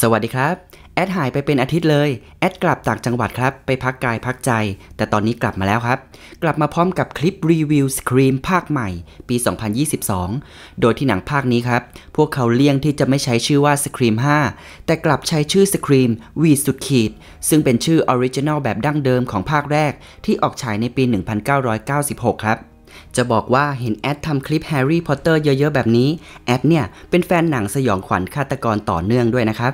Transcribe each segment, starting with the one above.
สวัสดีครับ แอดหายไปเป็นอาทิตย์เลย แอดกลับต่างจังหวัดครับ ไปพักกายพักใจ แต่ตอนนี้กลับมาแล้วครับ กลับมาพร้อมกับคลิปรีวิวสครีมภาคใหม่ปี 2022 โดยที่หนังภาคนี้ครับ พวกเขาเลี่ยงที่จะไม่ใช้ชื่อว่าสครีม5แต่กลับใช้ชื่อสครีมวีสุดขีดซึ่งเป็นชื่อออริจินอลแบบดั้งเดิมของภาคแรก ที่ออกฉายในปี 1996ครับจะบอกว่าเห็นแอดทำคลิปแฮร์รี่พอตเตอร์เยอะๆแบบนี้ แอดเนี่ยเป็นแฟนหนังสยองขวัญฆาตกรต่อเนื่องด้วยนะครับ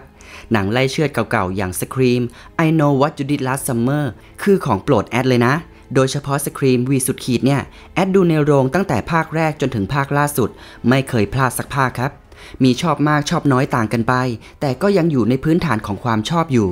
หนังไล่เชือดเก่าๆ อย่าง Scream I Know What You Did Last Summer คือของโปรดแอดเลยนะ โดยเฉพาะ Scream วีสุดขีดเนี่ย แอดดูในโรงตั้งแต่ภาคแรกจนถึงภาคล่าสุด ไม่เคยพลาดสักภาคครับ มีชอบมากชอบน้อยต่างกันไป แต่ก็ยังอยู่ในพื้นฐานของความชอบอยู่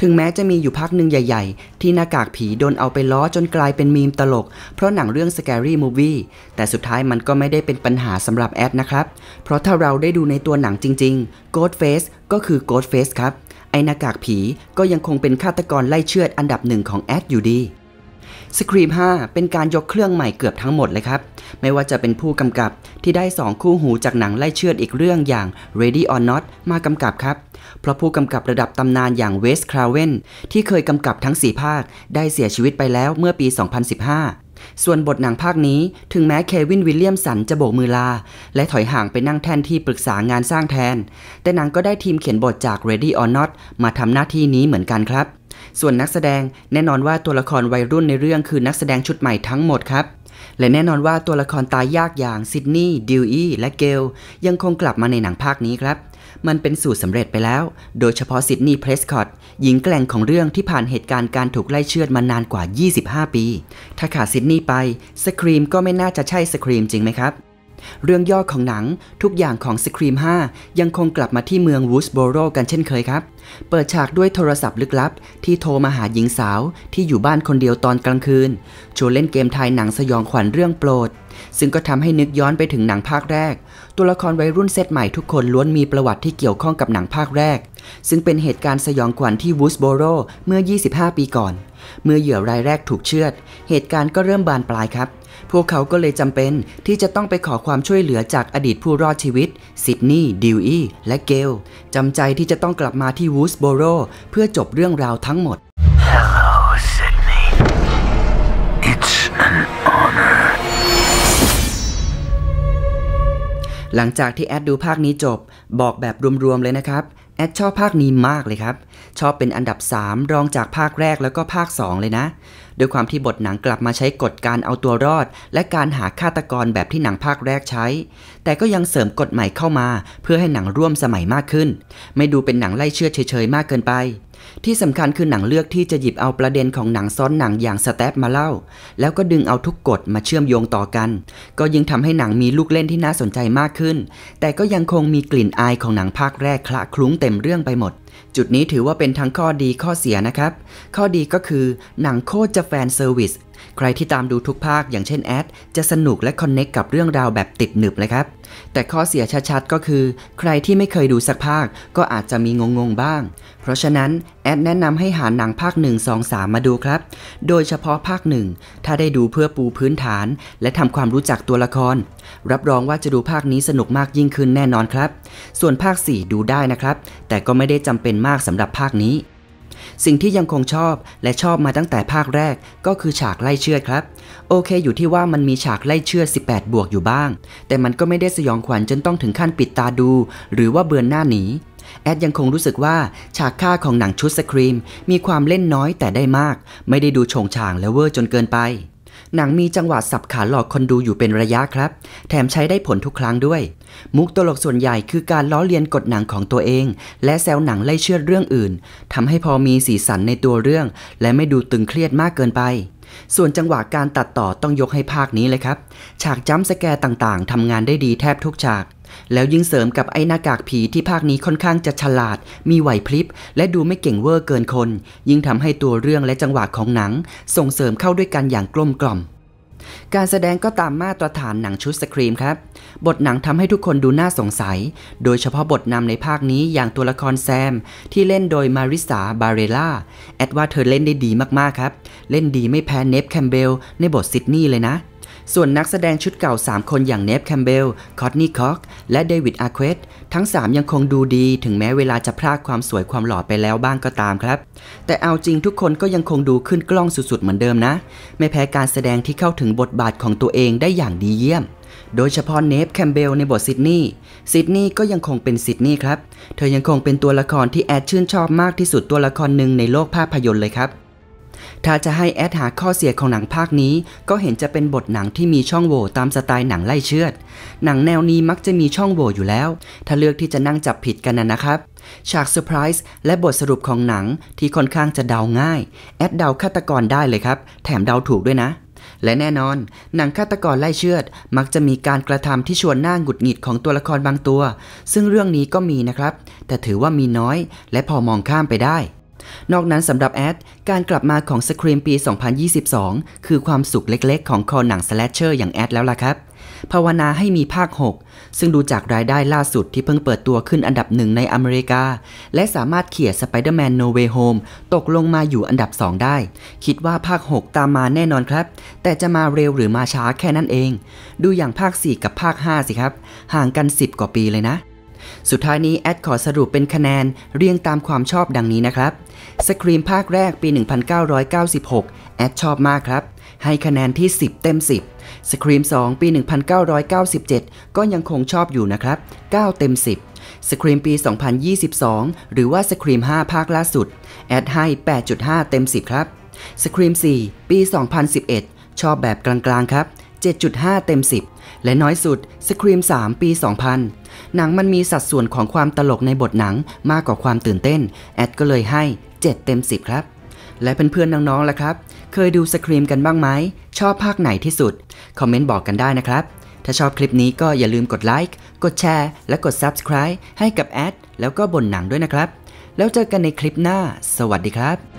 ถึงแม้จะมีอยู่พักหนึ่งใหญ่ๆ ที่หน้ากากผีโดนเอาไปล้อจนกลายเป็นมีมตลก เพราะหนังเรื่อง Scary Movie แต่สุดท้ายมันก็ไม่ได้เป็นปัญหาสำหรับแอดนะครับ เพราะถ้าเราได้ดูในตัวหนังจริง ๆ Ghostface ก็คือ Ghostface ครับ ไอหน้ากากผีก็ยังคงเป็นฆาตกรไล่เชือดอันดับหนึ่งของแอดอยู่ดีสคร e ม5 เป็นการยกเครื่องใหม่เกือบทั้งหมดเลยครับ ไม่ว่าจะเป็นผู้กำกับที่ได้ 2 คู่หูจากหนังไล่เชือดอีกเรื่องอย่าง Ready or Not มากำกับครับ เพราะผู้กำกับระดับตำนานอย่างเวสคลาเวนที่เคยกำกับทั้ง 4 ภาคได้เสียชีวิตไปแล้วเมื่อปี 2015ส่วนบทหนังภาคนี้ถึงแม้เควินวิลเลียมสันจะโบกมือลา และถอยห่างไปนั่งแทนที่ปรึกษางานสร้างแทน แต่หนังก็ได้ทีมเขียนบทจาก Ready or Not มาทำหน้าที่นี้เหมือนกันครับ ส่วนนักแสดงแน่นอนว่าตัวละครวัยรุ่นในเรื่องคือนักแสดงชุดใหม่ทั้งหมดครับและแน่นอนว่าตัวละครตายยากอย่างซิดนีย์ดิวอีและเกลยังคงกลับมาในหนังภาคนี้ครับ มันเป็นสูตรสำเร็จไปแล้ว โดยเฉพาะซิดนีย์เพรสคอตหญิงแกล่งของเรื่องที่ผ่านเหตุการณ์การถูกไล่เชือดมานานกว่า 25 ปี ถ้าขาดซิดนีย์ไปสครีมก็ไม่น่าจะใช่สครีมจริงไหมครับเรื่องย่อของหนังทุกอย่างของสครีม5ยังคงกลับมาที่เมืองวูสโบโรกันเช่นเคยครับ เปิดฉากด้วยโทรศัพท์ลึกลับ ที่โทรมาหาหญิงสาว ที่อยู่บ้านคนเดียวตอนกลางคืนชวนเล่นเกมไทยหนังสยองขวัญเรื่องโปรด ซึ่งก็ทำให้นึกย้อนไปถึงหนังภาคแรก ตัวละครวัยรุ่นเซตใหม่ทุกคนล้วนมีประวัติที่เกี่ยวข้องกับหนังภาคแรก ซึ่งเป็นเหตุการณ์สยองขวัญที่วูสโบโรเมื่อ25 ปีก่อน เมื่อเหยื่อรายแรกถูกเชือดเหตุการณ์ก็เริ่มบานปลายครับพวกเขาก็เลยจำเป็นที่จะต้องไปขอความช่วยเหลือจากอดีตผู้รอดชีวิตซิดนีย์ดิวอีและเกลจำใจที่จะต้องกลับมาที่วูสโบโรเพื่อจบเรื่องราวทั้งหมด Hello Sydney It's an honor หลังจากที่แอดดูภาคนี้จบ บอกแบบรวมๆ เลยนะครับ แอดชอบภาคนี้มากเลยครับ ชอบเป็นอันดับ 3 รองจากภาคแรกแล้วก็ภาค 2 เลยนะด้วยความที่บทหนังกลับมาใช้กฎการเอาตัวรอด และการหาฆาตกรแบบที่หนังภาคแรกใช้ แต่ก็ยังเสริมกฎใหม่เข้ามาเพื่อให้หนังร่วมสมัยมากขึ้น ไม่ดูเป็นหนังไล่เชื่อเฉยๆ มากเกินไปที่สำคัญคือหนังเลือกที่จะหยิบเอาประเด็นของหนังซ้อนหนังอย่างสแตปมาเล่า แล้วก็ดึงเอาทุกกฎมาเชื่อมโยงต่อกัน ก็ยิ่งทำให้หนังมีลูกเล่นที่น่าสนใจมากขึ้น แต่ก็ยังคงมีกลิ่นอายของหนังภาคแรกคละคลุ้งเต็มเรื่องไปหมด จุดนี้ถือว่าเป็นทั้งข้อดีข้อเสียนะครับ ข้อดีก็คือ หนังโคตรจะแฟนเซอร์วิสใครที่ตามดูทุกภาคอย่างเช่นแอดจะสนุกและคอนเน็กกับเรื่องราวแบบติดหนึบเลยครับ แต่ข้อเสียชัดๆก็คือ ใครที่ไม่เคยดูสักภาคก็อาจจะมีงงๆบ้าง เพราะฉะนั้นแอดแนะนำให้หาหนังภาค 1 2 3 มาดูครับ โดยเฉพาะภาคหนึ่งถ้าได้ดูเพื่อปูพื้นฐาน และทำความรู้จักตัวละคร รับรองว่าจะดูภาคนี้สนุกมากยิ่งขึ้นแน่นอนครับ ส่วนภาค 4 ดูได้นะครับแต่ก็ไม่ได้จำเป็นมากสำหรับภาคนี้สิ่งที่ยังคงชอบและชอบมาตั้งแต่ภาคแรกก็คือฉากไล่เชือดครับ โอเคอยู่ที่ว่ามันมีฉากไล่เชือด18 บวกอยู่บ้าง แต่มันก็ไม่ได้สยองขวัญจนต้องถึงขั้นปิดตาดู หรือว่าเบือนหน้าหนีแอดยังคงรู้สึกว่าฉากฆ่าของหนังชุดสครีมมีความเล่นน้อยแต่ได้มาก ไม่ได้ดูโฉงฉ่างและเวอร์จนเกินไปหนังมีจังหวะสับขาหลอกคนดูอยู่เป็นระยะครับ แถมใช้ได้ผลทุกครั้งด้วย มุกตลกส่วนใหญ่คือการล้อเลียนกฎหนังของตัวเอง และแซวหนังไล่เชื่อเรื่องอื่น ทำให้พอมีสีสันในตัวเรื่อง และไม่ดูตึงเครียดมากเกินไป ส่วนจังหวะการตัดต่อต้องยกให้ภาคนี้เลยครับ ฉากจ้ำสแก์ต่างๆทำงานได้ดีแทบทุกฉากแล้วยิ่งเสริมกับไอ้หน้ากากผีที่ภาคนี้ค่อนข้างจะฉลาด มีไหวพริบและดูไม่เก่งเวอร์เกินคน ยิ่งทำให้ตัวเรื่องและจังหวะของหนัง ส่งเสริมเข้าด้วยกันอย่างกลมกล่อม การแสดงก็ตามมาตรฐานหนังชุดสครีมครับ บทหนังทำให้ทุกคนดูน่าสงสัย โดยเฉพาะบทนำในภาคนี้อย่างตัวละครแซม ที่เล่นโดยมาริสาบาเรล่า แอดว่าเธอเล่นได้ดีมากๆครับ เล่นดีไม่แพ้เนฟ แคมเบลในบทซิดนีย์เลยนะส่วนนักแสดงชุดเก่า 3 คนอย่างเนฟแคมเบลคอตนี์คอกและเดวิดอาร์เควตทั้ง 3 ยังคงดูดีถึงแม้เวลาจะพลาดความสวยความหล่อไปแล้วบ้างก็ตามครับ แต่เอาจริงทุกคนก็ยังคงดูขึ้นกล้องสุดๆ เหมือนเดิมนะ ไม่แพ้การแสดงที่เข้าถึงบทบาทของตัวเองได้อย่างดีเยี่ยม โดยเฉพาะเนฟแคมเบลในบทซิดนีย์ซิดนีย์ก็ยังคงเป็นซิดนีย์ครับเธอยังคงเป็นตัวละครที่แอดชื่นชอบมากที่สุดตัวละครหนึ่งในโลกภาพยนตร์เลยครับถ้าจะให้แอดหาข้อเสียของหนังภาคนี้ ก็เห็นจะเป็นบทหนังที่มีช่องโหว่ตามสไตล์หนังไล่เชือด หนังแนวนี้มักจะมีช่องโหว่อยู่แล้ว ถ้าเลือกที่จะนั่งจับผิดกันนะนะครับ ฉากเซอร์ไพรส์และบทสรุปของหนังที่ค่อนข้างจะเดาง่ายแอดเดาฆาตกรได้เลยครับ แถมเดาถูกด้วยนะ และแน่นอน หนังฆาตกรไล่เชือดมักจะมีการกระทำที่ชวนหน้าหงุดหงิดของตัวละครบางตัว ซึ่งเรื่องนี้ก็มีนะครับ แต่ถือว่ามีน้อยและพอมองข้ามไปได้นอกนั้นสำหรับแอด การกลับมาของสครีมปี 2022 คือความสุขเล็กๆของคอหนังสแลชเชอร์อย่างแอดแล้วล่ะครับ ภาวนาให้มีภาค 6 ซึ่งดูจากรายได้ล่าสุดที่เพิ่งเปิดตัวขึ้นอันดับหนึ่งในอเมริกา และสามารถเขี่ยสไปเดอร์แมนโนเวโฮมตกลงมาอยู่อันดับ 2 ได้ คิดว่าภาค 6 ตามมาแน่นอนครับ แต่จะมาเร็วหรือมาช้าแค่นั้นเอง ดูอย่างภาค 4 กับภาค5สิครับ ห่างกัน 10 กว่าปีเลยนะสุดท้ายนี้แอดขอสรุปเป็นคะแนนเรียงตามความชอบดังนี้นะครับสครีมภาคแรกปี 1996 แอดชอบมากครับให้คะแนนที่ 10 เต็ม 10สครีม2ปี 1997 ก็ยังคงชอบอยู่นะครับ9เต็ม 10สครีมปี 2022 หรือว่าสครีม5ภาคล่าสุดแอดให้ 8.5 เต็ม 10ครับสครีม4ปี 2011 ชอบแบบกลางๆครับ 7.5 เต็ม 10 และน้อยสุดสครีม3ปี 2000หนังมันมีสัดส่วนของความตลกในบทหนังมากกว่าความตื่นเต้น แอดก็เลยให้ 7 เต็ม 10 ครับ และเพื่อนๆน้องๆล่ะครับ เคยดูสครีมกันบ้างไหมชอบภาคไหนที่สุด คอมเมนต์บอกกันได้นะครับ ถ้าชอบคลิปนี้ก็อย่าลืมกดไลค์กดแชร์และกด Subscribe ให้กับแอด แล้วก็บนหนังด้วยนะครับ แล้วเจอกันในคลิปหน้า สวัสดีครับ